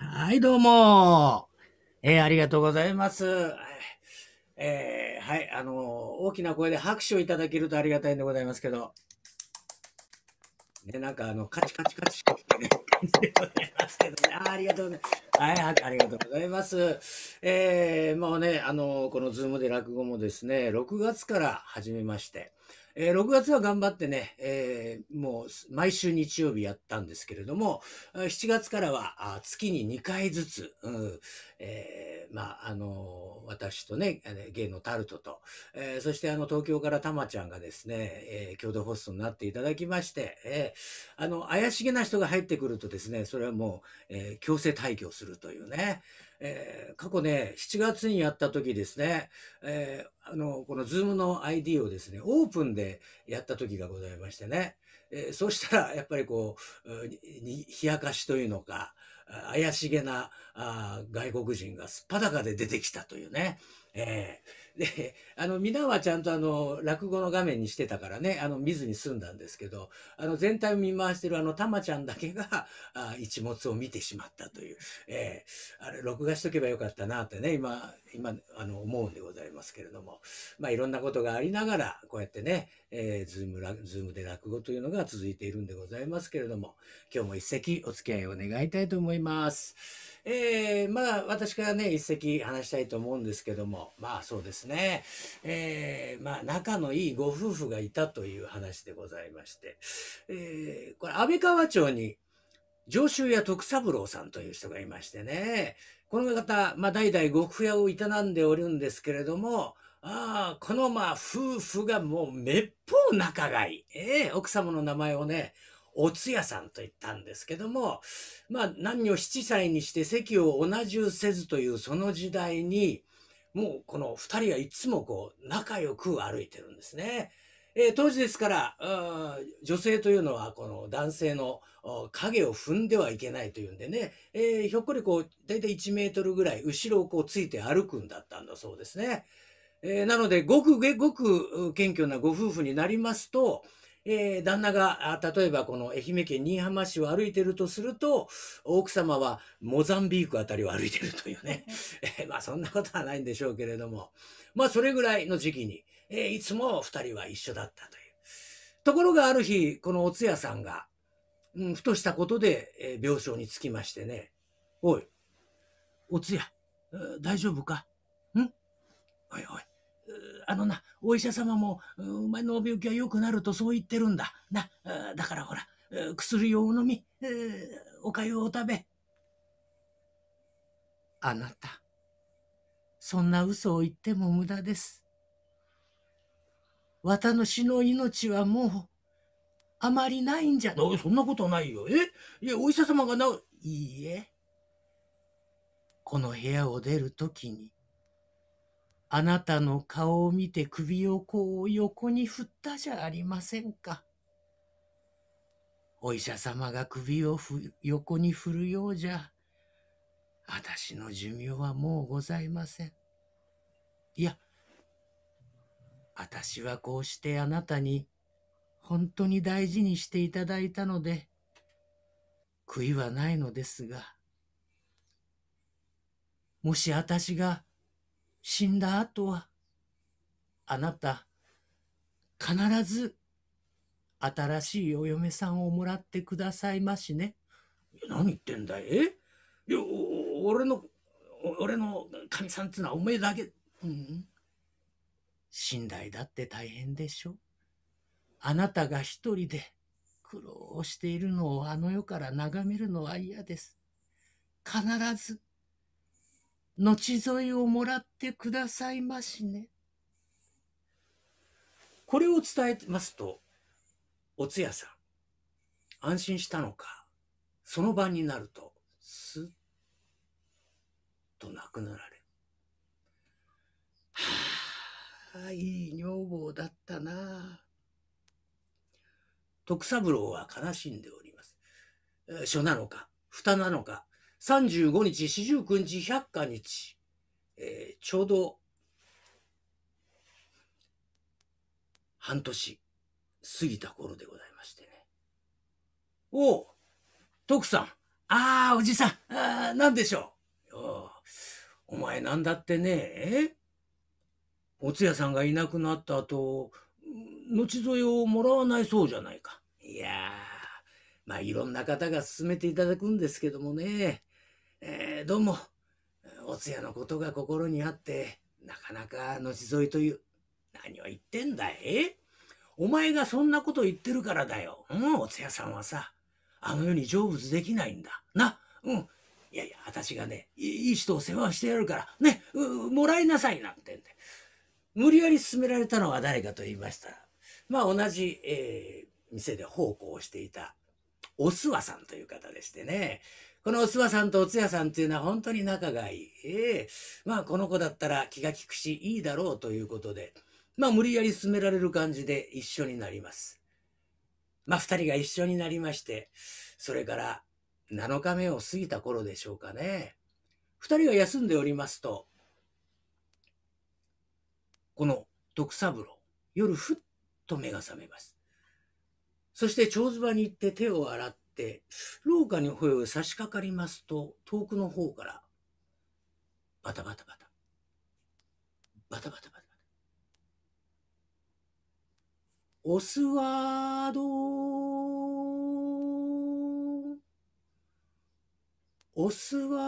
はい、どうも。えー、ありがとうございます。えー、はい、あのー、大きな声で拍手をいただけるとありがたいんでございますけど。ね。なんかあの、カチカチカチってね、ますけどね。あありがとうございます。はい、ありがとうございます。えー、もうね、あの、このズームで落語もですね、6月から始めまして、えー、6月は頑張ってね、えー、もう毎週日曜日やったんですけれども、7月からは月に2回ずつ、うんえー、まあ、あの私とね、芸のタルトと、えそしてあの、東京からたまちゃんがですね、え共同ホストになっていただきまして、えあの、怪しげな人が入ってくるとですね、それはもう、え強制退去するというね、えー、過去ね、7月にやった時ですね、えー、あの、この Zoom の ID をですね、オープンでやった時がございましてね、えー、そうしたらやっぱりこう、に、冷やかしというのか、怪しげなあ外国人がすっぱだかで出てきたというね、えー、で、あの、皆はちゃんとあの、落語の画面にしてたからね、あの、見ずに済んだんですけど、あの、全体を見回してるあの、たまちゃんだけが、あ一物を見てしまったという、えー、あれ、録画しとけばよかったなってね、今、今、あの、思うんでございますけれども、まあ、いろんなことがありながら、こうやってね、えー、ズーム、ズームで落語というのが続いているんでございますけれども、今日も一席お付き合いを願いたいと思います。えー、まあ、私からね、一席話したいと思うんですけども、まあ、そうですね。ね、えー、まあ仲のいいご夫婦がいたという話でございまして、えー、これ安倍川町に上州屋徳三郎さんという人がいましてね、この方、まあ代々呉服屋を営んでおるんですけれども、ああ、このまあ夫婦がもうめっぽう仲がいい。えー、奥様の名前をね、お通夜さんと言ったんですけども、まあ、何を7歳にして席を同じせずというその時代に、もうこの2人はいつもこう仲良く歩いてるんですね。えー、当時ですから、女性というのはこの男性の影を踏んではいけないというんでね、えー、ひょっこりこう、大体1メートルぐらい後ろをこうついて歩くんだったんだそうですね。えー、なので、ごくごく謙虚なご夫婦になりますと、えー、旦那が、例えばこの愛媛県新居浜市を歩いてるとすると、奥様はモザンビークあたりを歩いてるというね。えー、まあそんなことはないんでしょうけれども。まあそれぐらいの時期に、えー、いつも二人は一緒だったという。ところがある日、このお通夜さんが、うん、ふとしたことで、え病床につきましてね。おい、お通夜、大丈夫かんおいおい、あのな、お医者様も、お前の病気は良くなるとそう言ってるんだ。な、だからほら、薬をお飲み、おかゆを食べ。あなた、そんな嘘を言っても無駄です。綿主の命はもう、あまりないんじゃないそんなことないよ。えいや、お医者様がな、いいえ。この部屋を出るときに、あなたの顔を見て首をこう横に振ったじゃありませんか。お医者様が首を横に振るようじゃ、私の寿命はもうございません。いや、私はこうしてあなたに本当に大事にしていただいたので、悔いはないのですが、もし私が死んだ後は、あなた、必ず、新しいお嫁さんをもらってくださいましね。何言ってんだいえ俺の、俺の神さんってのはおめえだけ。うん。寝台だって大変でしょ。あなたが一人で苦労しているのをあの世から眺めるのは嫌です。必ず後添いをもらってくださいましね。これを伝えますと、お通夜さん、安心したのか、その晩になると、すっと亡くなられはあ、いい女房だったな徳三郎は悲しんでおります。書なのか、蓋なのか、35日、四十九日、百科日えー、ちょうど半年過ぎた頃でございましてね。おう、徳さん。ああ、おじさん、あなんでしょう。お前なんだってね、お通夜さんがいなくなった後、後添えをもらわないそうじゃないか。いやー、まあいろんな方が勧めていただくんですけどもね、えー、どうも、お通夜のことが心にあって、なかなか後添いという。何を言ってんだいお前がそんなこと言ってるからだよ。うん、お通夜さんはさ、あの世に成仏できないんだ。な、うん。いやいや、私がね、いい人を世話してやるから、ね、もらいなさいなんてんで。無理やり勧められたのは誰かと言いましたら、まあ同じ、えー、店で奉公をしていた、お諏訪さんという方でしてね、このお諏訪さんとおつやさんっていうのは本当に仲がいい。ええー、まあ、この子だったら気が利くし、いいだろうということで、まあ、無理やり進められる感じで一緒になります。まあ、二人が一緒になりまして、それから7日目を過ぎた頃でしょうかね。二人が休んでおりますと、この徳三郎、夜ふっと目が覚めます。そして、蝶子場に行って手を洗って、、廊下にほえ差し掛かりますと、遠くの方から、バタバタバタ、バタバタバタバタ。オスワードオスワ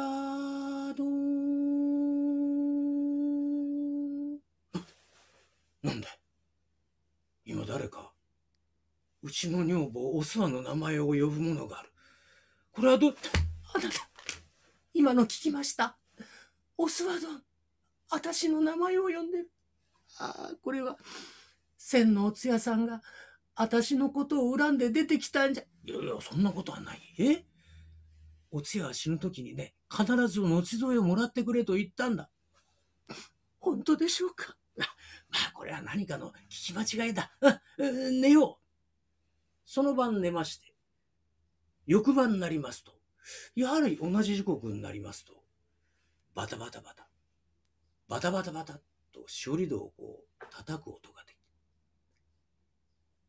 ードうちの女房、お諏訪の名前を呼ぶものがある。これはど、あなた、今の聞きました。お諏訪殿、私の名前を呼んでる。ああ、これは、千のお通夜さんが、私のことを恨んで出てきたんじゃ。いやいや、そんなことはない。えお通夜は死ぬ時にね、必ず後添えをもらってくれと言ったんだ。本当でしょうかまあ、これは何かの聞き間違いだ。寝よう。その晩寝まして、翌晩になりますと、やはり同じ時刻になりますと、バタバタバタ、バタバタバタとしおり戸をこう叩く音ができ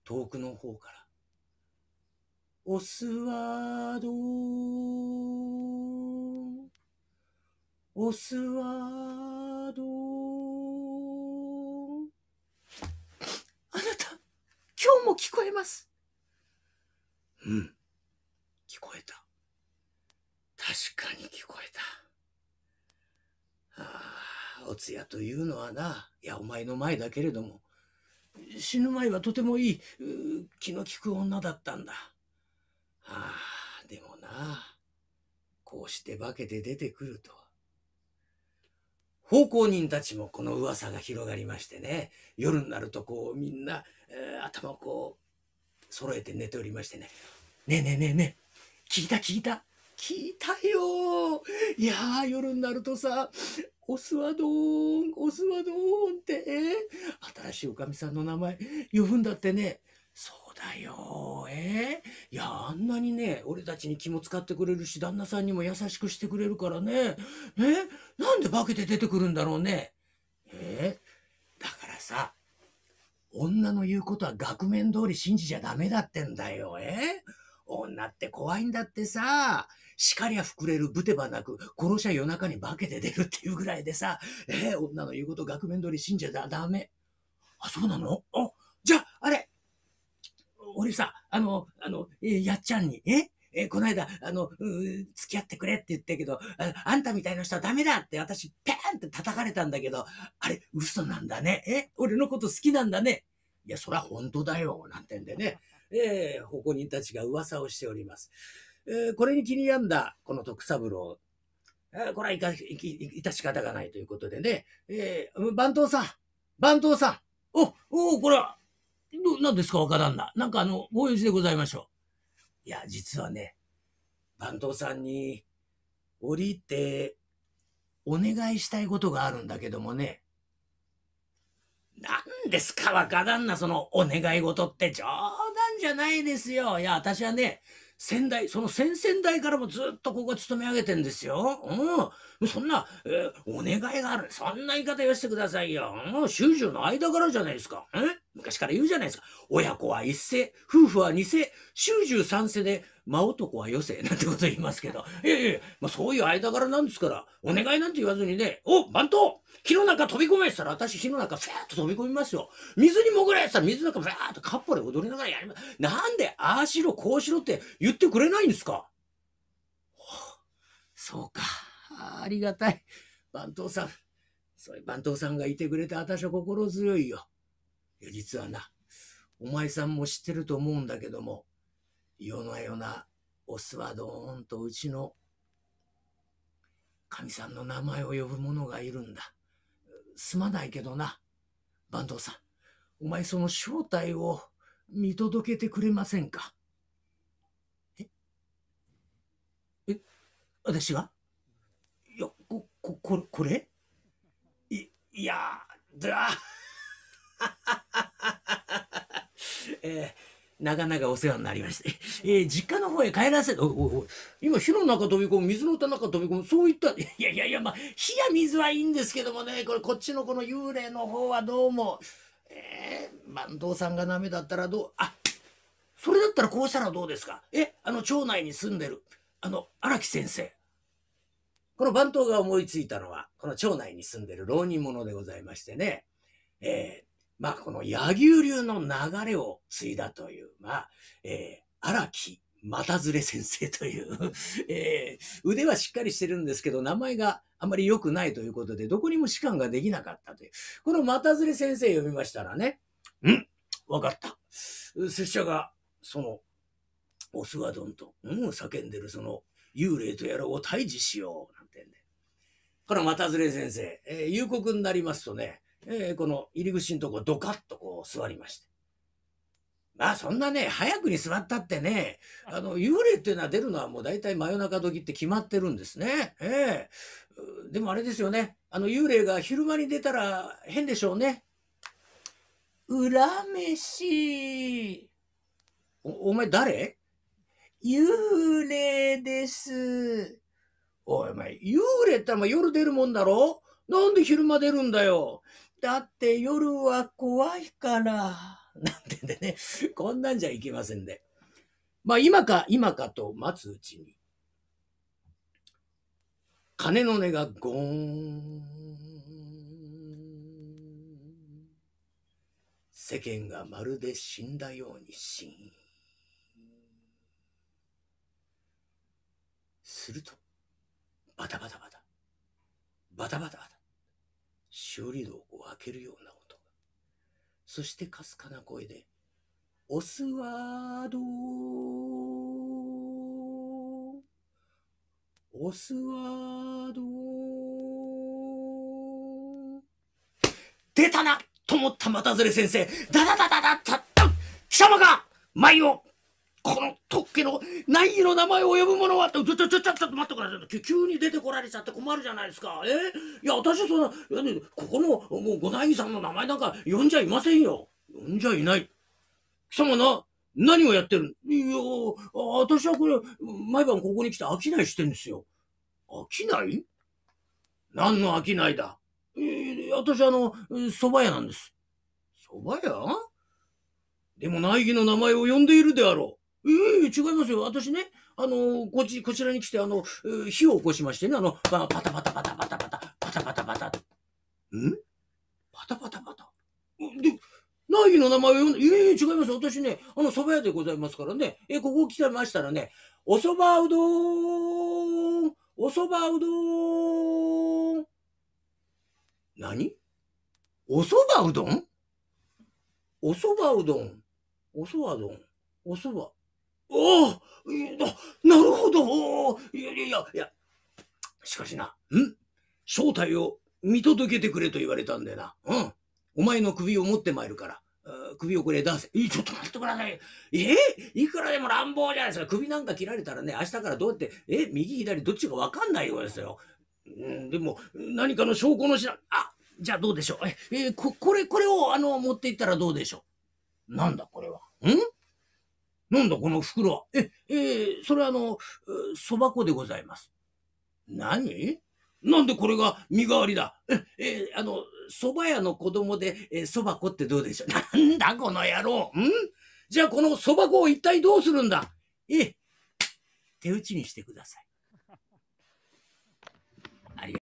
遠くの方から、オスワードオスワードあなた、今日も聞こえます。うん。聞こえた。確かに聞こえた。ああ、お通夜というのはな、いや、お前の前だけれども、死ぬ前はとてもいい、気の利く女だったんだ。ああ、でもな、こうして化けて出てくるとは。奉公人たちもこの噂が広がりましてね、夜になるとこうみんな、えー、頭こう揃えて寝ておりましてね。ねえねえねえねえ、聞いた聞いた聞いたよいやー、夜になるとさ、オスはドーン、オスはドーンって、新しいおかみさんの名前呼ぶんだってね。そうだよえー、いやあんなにね俺たちに気も使ってくれるし旦那さんにも優しくしてくれるからねえなんで化けて出てくるんだろうねえー、だからさ女の言うことは額面通り信じちゃダメだってんだよ、え女って怖いんだってさ、叱りゃ膨れる、ぶてばなく、殺しゃ夜中に化けて出るっていうぐらいでさ、え女の言うこと額面通り信じちゃダメ。あ、そうなのあ、じゃあ、あれ、俺さ、あの、あの、えー、やっちゃんに、ええー、この間、あの、付き合ってくれって言ったけどあ、あんたみたいな人はダメだって私、ペーンって叩かれたんだけど、あれ、嘘なんだね。え俺のこと好きなんだね。いや、そりゃ本当だよ。なんてんでね。えー、保人たちが噂をしております。えー、これに気に病んだ、この徳三郎。えー、これはいか、いいいた仕方がないということでね。えー、番頭さん番頭さんお、おこれは、何ですか若旦那。なんかあの、ご用事でございましょう。いや、実はね、番頭さんに降りてお願いしたいことがあるんだけどもね。何ですか若旦那、そのお願い事って冗談じゃないですよ。いや、私はね、先代、その先々代からもずっとここ勤め上げてんですよ。うん。そんな、えー、お願いがある。そんな言い方よしてくださいよ。うん、修士の間からじゃないですか。え昔から言うじゃないですか。親子は一世、夫婦は二世、修十三世で、真男は余生 なんてこと言いますけど。いやいやまあ、そういう間柄なんですから、お願いなんて言わずにね、お番頭火の中飛び込めって言ったら、私火の中フェーッと飛び込みますよ。水に潜られって言ったら、水の中フェーッとカッポで踊りながらやります。なんで、ああしろ、こうしろって言ってくれないんですかそうか。ありがたい。番頭さん。そういう番頭さんがいてくれて、私は心強いよ。いや、実はな、お前さんも知ってると思うんだけども、夜な夜な、オスはどーんとうちの、神さんの名前を呼ぶ者がいるんだ。すまないけどな、坂東さん、お前その正体を見届けてくれませんかええ、私がいや、こ、こ、これ、これい、いや、だえー、長々お世話になりまして、えー、実家の方へ帰らせて、おおお今火の中飛び込む、水の中飛び込む、そういった、いやいやいや、まあ、火や水はいいんですけどもね、これこっちのこの幽霊の方はどうも、えー、坂東さんがダメだったらどう、あそれだったらこうしたらどうですかえ、あの、町内に住んでる、あの、荒木先生。この番頭が思いついたのは、この町内に住んでる浪人者でございましてね、えー、まあ、この柳生流の流れを継いだという、まあ、えー、荒木又ずれ先生という えー、腕はしっかりしてるんですけど、名前があまり良くないということで、どこにも士官ができなかったという。この又ずれ先生読みましたらね、んわかった。拙者が、その、オスワドと、うん、叫んでるその、幽霊とやらを退治しよう、なんてね。この又ずれ先生、えー、夕刻になりますとね、えー、この入り口のとこドカッとこう座りまして。まあそんなね、早くに座ったってね、あの、幽霊っていうのは出るのはもう大体真夜中時って決まってるんですね。ええー、でもあれですよね、あの幽霊が昼間に出たら変でしょうね。裏飯。お、お前誰幽霊です。おい、お前、幽霊ってのは夜出るもんだろなんで昼間出るんだよ。だって夜は怖いから。なんてんでね、こんなんじゃいけませんで。まあ今か今かと待つうちに、鐘の音がゴーン。世間がまるで死んだようにしん。すると、バタバタバタ、バタバタバタ、修理道開けるような音が。そしてかすかな声で、オスワードオスワード出たなと思ったまたずれ先生、だだだだだダダ貴様が舞をこの特権の内儀の名前を呼ぶ者はって、ちょ、ちょ、ちょ、ちょ、ちょっと待ってください。急に出てこられちゃって困るじゃないですか。えいや、私はそんな、ここの、もうご内儀さんの名前なんか呼んじゃいませんよ。呼んじゃいない。貴様な、何をやってるいや、私はこれ、毎晩ここに来て飽きないしてんですよ。飽きない何の飽きないだえー、私あの、蕎麦屋なんです。蕎麦屋でも内儀の名前を呼んでいるであろう。ええ違いますよ。私ね、あのこち、こちらに来て、あの、火を起こしましてね、あの、パタパタパタパタパタ、パタパタパタ。んパタパタパタ。で、ナギの名前を呼んで、いえいえ、違います。私ね、あの、蕎麦屋でございますからね、え、ここ来てましたらね、お蕎麦うどーんお蕎麦うどーん何お蕎麦うどんお蕎麦うどんお蕎麦うどんお蕎麦。おおなるほどいやいやいや、しかしな、ん正体を見届けてくれと言われたんでな。うん。お前の首を持ってまいるから。首をくれ出せ。え、ちょっと待ってください。えいくらでも乱暴じゃないですか。首なんか切られたらね、明日からどうやって、え右左どっちかわかんないようですよ。んでも、何かの証拠の品ら、あ、じゃあどうでしょう。え、えー、こ、これ、これを、あの、持っていったらどうでしょう。なんだこれは。んなんだこの袋は。え、えー、それあの、蕎麦粉でございます。何なんでこれが身代わりだえ、えー、あの、蕎麦屋の子供で、えー、蕎麦粉ってどうでしょう なんだこの野郎んじゃあこの蕎麦粉を一体どうするんだえ、手打ちにしてください。